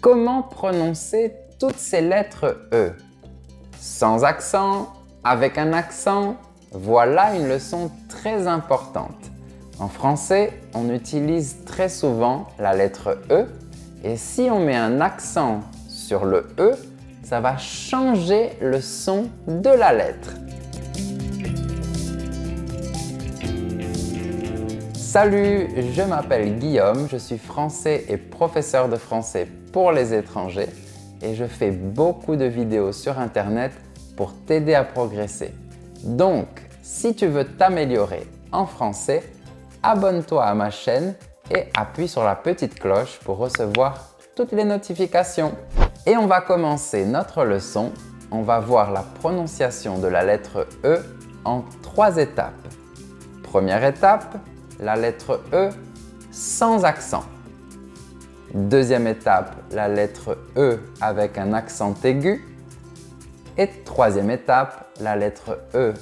Comment prononcer toutes ces lettres E Sans accent, avec un accent, voilà une leçon très importante. En français, on utilise très souvent la lettre E et si on met un accent sur le E, ça va changer le son de la lettre. Salut, je m'appelle Guillaume, je suis français et professeur de français pour les étrangers et je fais beaucoup de vidéos sur Internet pour t'aider à progresser. Donc, si tu veux t'améliorer en français, abonne-toi à ma chaîne et appuie sur la petite cloche pour recevoir toutes les notifications. Et on va commencer notre leçon. On va voir la prononciation de la lettre E en trois étapes. Première étape, la lettre E sans accent. Deuxième étape, la lettre E avec un accent aigu. Et troisième étape, la lettre E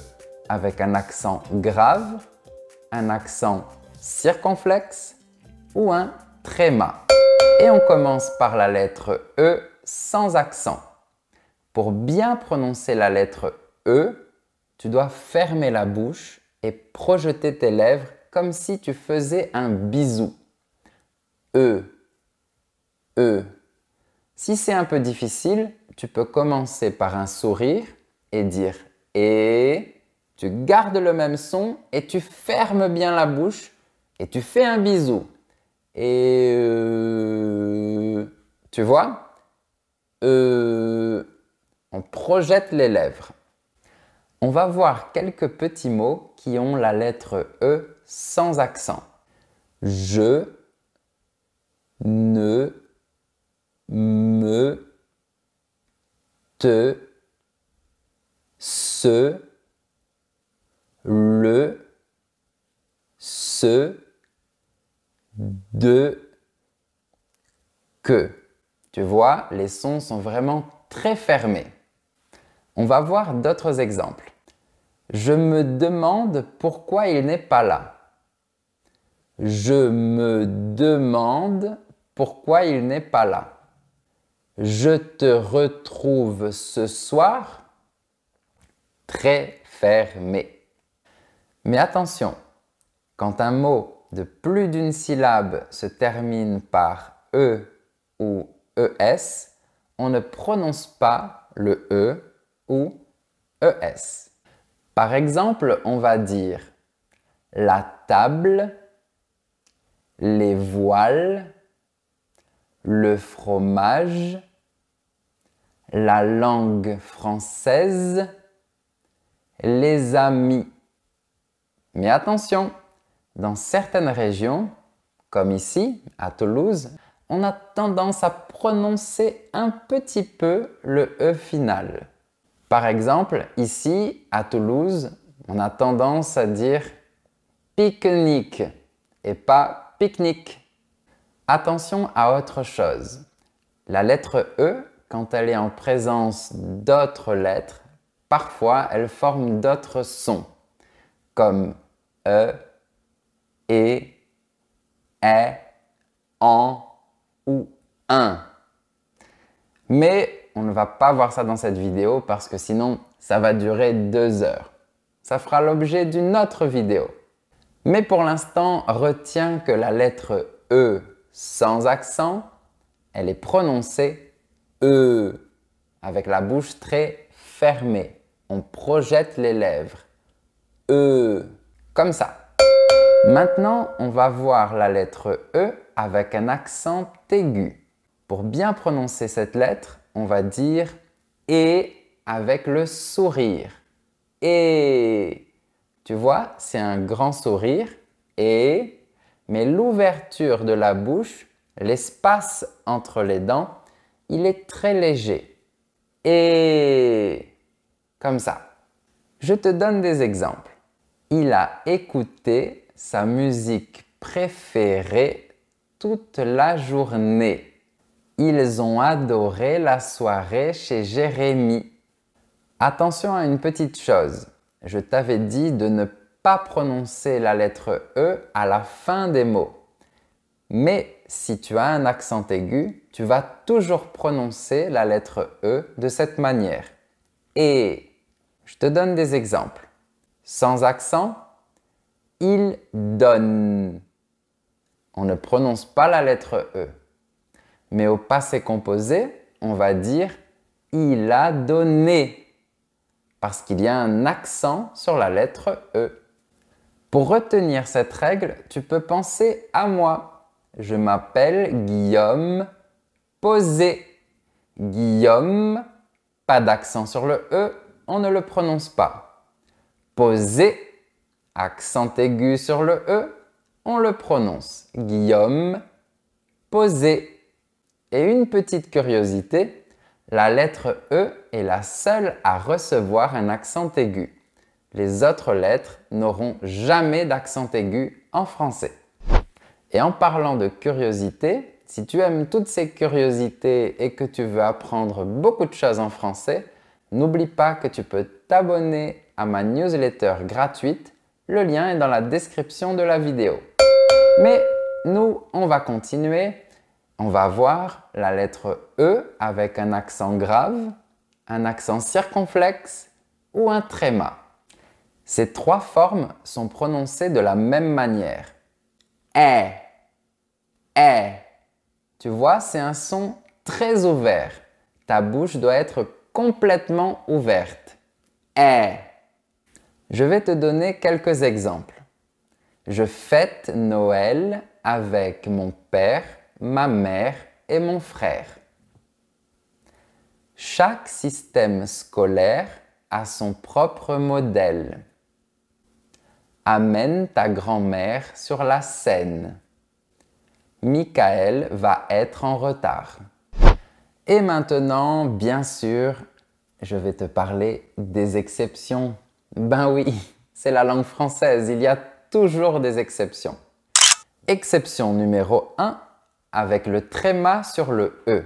avec un accent grave, un accent circonflexe ou un tréma. Et on commence par la lettre E sans accent. Pour bien prononcer la lettre E, tu dois fermer la bouche et projeter tes lèvres comme si tu faisais un bisou. E, E. Si c'est un peu difficile, tu peux commencer par un sourire et dire E. Tu gardes le même son et tu fermes bien la bouche et tu fais un bisou. Et e. tu vois E. On projette les lèvres. On va voir quelques petits mots qui ont la lettre E sans accent. Je ne me te ce le ce de que. Tu vois, les sons sont vraiment très fermés. On va voir d'autres exemples. Je me demande pourquoi il n'est pas là. Je me demande pourquoi il n'est pas là. Je te retrouve ce soir très fermé. Mais attention, quand un mot de plus d'une syllabe se termine par E ou ES, on ne prononce pas le E ou ES. Par exemple, on va dire la table les voiles, le fromage, la langue française, les amis. Mais attention, dans certaines régions, comme ici, à Toulouse, on a tendance à prononcer un petit peu le E final. Par exemple, ici, à Toulouse, on a tendance à dire pique-nique et pas pique-nique. Attention à autre chose. La lettre E, quand elle est en présence d'autres lettres, parfois elle forme d'autres sons, comme E, E, E, en ou un. Mais on ne va pas voir ça dans cette vidéo parce que sinon ça va durer deux heures. Ça fera l'objet d'une autre vidéo. Mais pour l'instant, retiens que la lettre E sans accent, elle est prononcée E avec la bouche très fermée. On projette les lèvres. E comme ça. Maintenant, on va voir la lettre E avec un accent aigu. Pour bien prononcer cette lettre, on va dire E avec le sourire. E... Tu vois, c'est un grand sourire et... Mais l'ouverture de la bouche, l'espace entre les dents, il est très léger. Et... Comme ça. Je te donne des exemples. Il a écouté sa musique préférée toute la journée. Ils ont adoré la soirée chez Jérémy. Attention à une petite chose je t'avais dit de ne pas prononcer la lettre E à la fin des mots. Mais si tu as un accent aigu, tu vas toujours prononcer la lettre E de cette manière. Et je te donne des exemples. Sans accent, il donne. On ne prononce pas la lettre E. Mais au passé composé, on va dire il a donné parce qu'il y a un accent sur la lettre E. Pour retenir cette règle, tu peux penser à moi. Je m'appelle Guillaume Posé. Guillaume, pas d'accent sur le E, on ne le prononce pas. Posé, accent aigu sur le E, on le prononce. Guillaume Posé. Et une petite curiosité, la lettre E est la seule à recevoir un accent aigu. Les autres lettres n'auront jamais d'accent aigu en français. Et en parlant de curiosité, si tu aimes toutes ces curiosités et que tu veux apprendre beaucoup de choses en français, n'oublie pas que tu peux t'abonner à ma newsletter gratuite. Le lien est dans la description de la vidéo. Mais nous, on va continuer on va voir la lettre E avec un accent grave, un accent circonflexe ou un tréma. Ces trois formes sont prononcées de la même manière. Eh, eh. Tu vois, c'est un son très ouvert. Ta bouche doit être complètement ouverte. E. Je vais te donner quelques exemples. Je fête Noël avec mon père ma mère et mon frère. Chaque système scolaire a son propre modèle. Amène ta grand-mère sur la scène. Michael va être en retard. Et maintenant, bien sûr, je vais te parler des exceptions. Ben oui, c'est la langue française, il y a toujours des exceptions. Exception numéro 1, avec le tréma sur le E.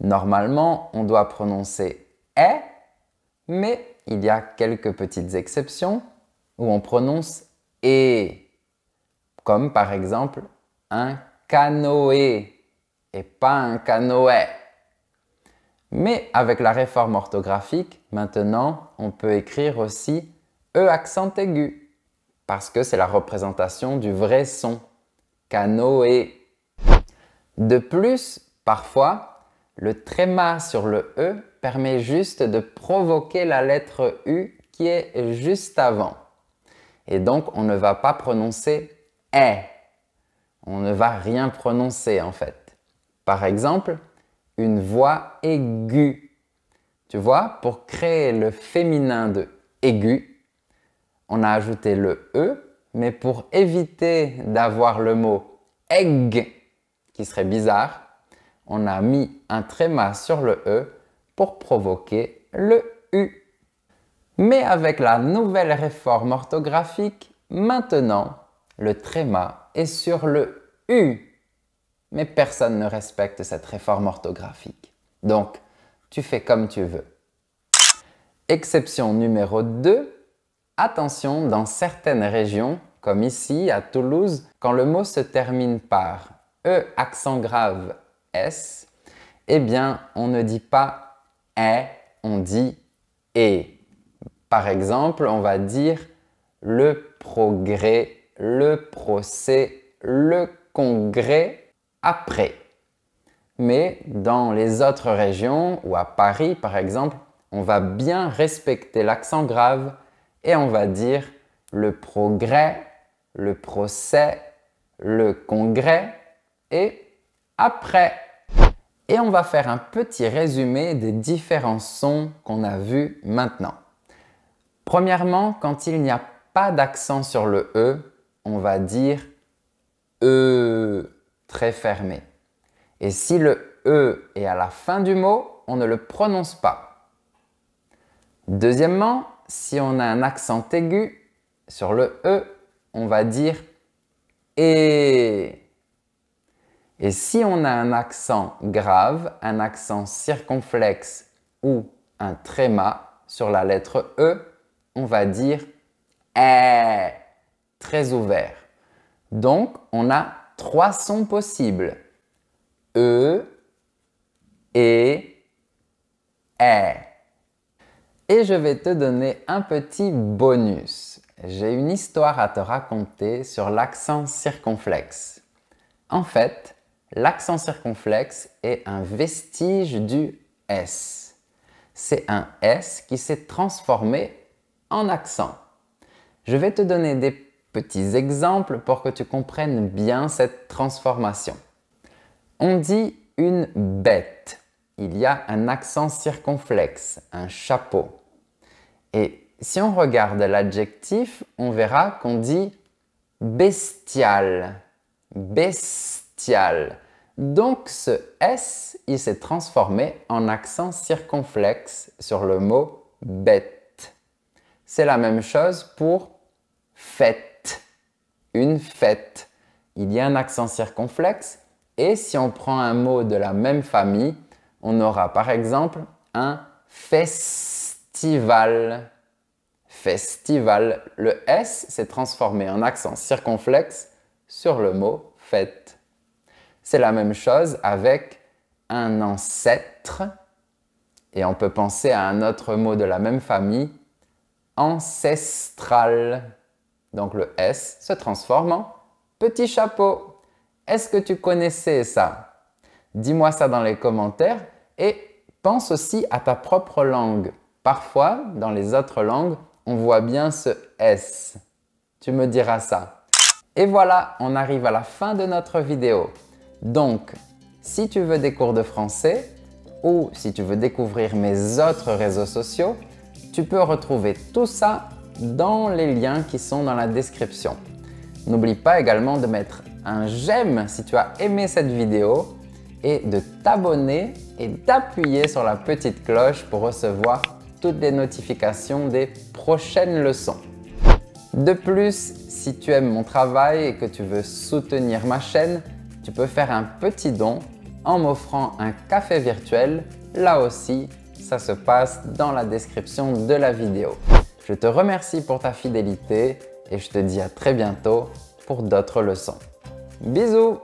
Normalement, on doit prononcer E, mais il y a quelques petites exceptions où on prononce E, comme par exemple un canoë et pas un canoë. Mais avec la réforme orthographique, maintenant, on peut écrire aussi E accent aigu, parce que c'est la représentation du vrai son. Canoë. De plus, parfois, le tréma sur le E permet juste de provoquer la lettre U qui est juste avant. Et donc, on ne va pas prononcer E. On ne va rien prononcer en fait. Par exemple, une voix aiguë. Tu vois, pour créer le féminin de aigu, on a ajouté le E, mais pour éviter d'avoir le mot egg qui serait bizarre, on a mis un tréma sur le E pour provoquer le U. Mais avec la nouvelle réforme orthographique, maintenant, le tréma est sur le U. Mais personne ne respecte cette réforme orthographique. Donc, tu fais comme tu veux. Exception numéro 2. Attention, dans certaines régions, comme ici à Toulouse, quand le mot se termine par E accent grave S, eh bien, on ne dit pas est, on dit et. Par exemple, on va dire le progrès, le procès, le congrès après. Mais dans les autres régions ou à Paris par exemple, on va bien respecter l'accent grave et on va dire le progrès, le procès, le congrès et après. Et on va faire un petit résumé des différents sons qu'on a vus maintenant. Premièrement, quand il n'y a pas d'accent sur le E, on va dire E très fermé. Et si le E est à la fin du mot, on ne le prononce pas. Deuxièmement, si on a un accent aigu sur le E, on va dire E. Et si on a un accent grave, un accent circonflexe ou un tréma sur la lettre E, on va dire E très ouvert. Donc, on a trois sons possibles. E, et E. Et je vais te donner un petit bonus. J'ai une histoire à te raconter sur l'accent circonflexe. En fait, L'accent circonflexe est un vestige du S. C'est un S qui s'est transformé en accent. Je vais te donner des petits exemples pour que tu comprennes bien cette transformation. On dit une bête. Il y a un accent circonflexe, un chapeau. Et si on regarde l'adjectif, on verra qu'on dit bestial. Bestial. Donc ce S, il s'est transformé en accent circonflexe sur le mot bête. C'est la même chose pour fête. Une fête. Il y a un accent circonflexe et si on prend un mot de la même famille, on aura par exemple un festival. Festival. Le S s'est transformé en accent circonflexe sur le mot fête. C'est la même chose avec un ancêtre. Et on peut penser à un autre mot de la même famille, ancestral. Donc le S se transforme en petit chapeau. Est-ce que tu connaissais ça Dis-moi ça dans les commentaires et pense aussi à ta propre langue. Parfois, dans les autres langues, on voit bien ce S. Tu me diras ça. Et voilà, on arrive à la fin de notre vidéo. Donc, si tu veux des cours de français ou si tu veux découvrir mes autres réseaux sociaux, tu peux retrouver tout ça dans les liens qui sont dans la description. N'oublie pas également de mettre un j'aime si tu as aimé cette vidéo et de t'abonner et d'appuyer sur la petite cloche pour recevoir toutes les notifications des prochaines leçons. De plus, si tu aimes mon travail et que tu veux soutenir ma chaîne, tu peux faire un petit don en m'offrant un café virtuel. Là aussi, ça se passe dans la description de la vidéo. Je te remercie pour ta fidélité et je te dis à très bientôt pour d'autres leçons. Bisous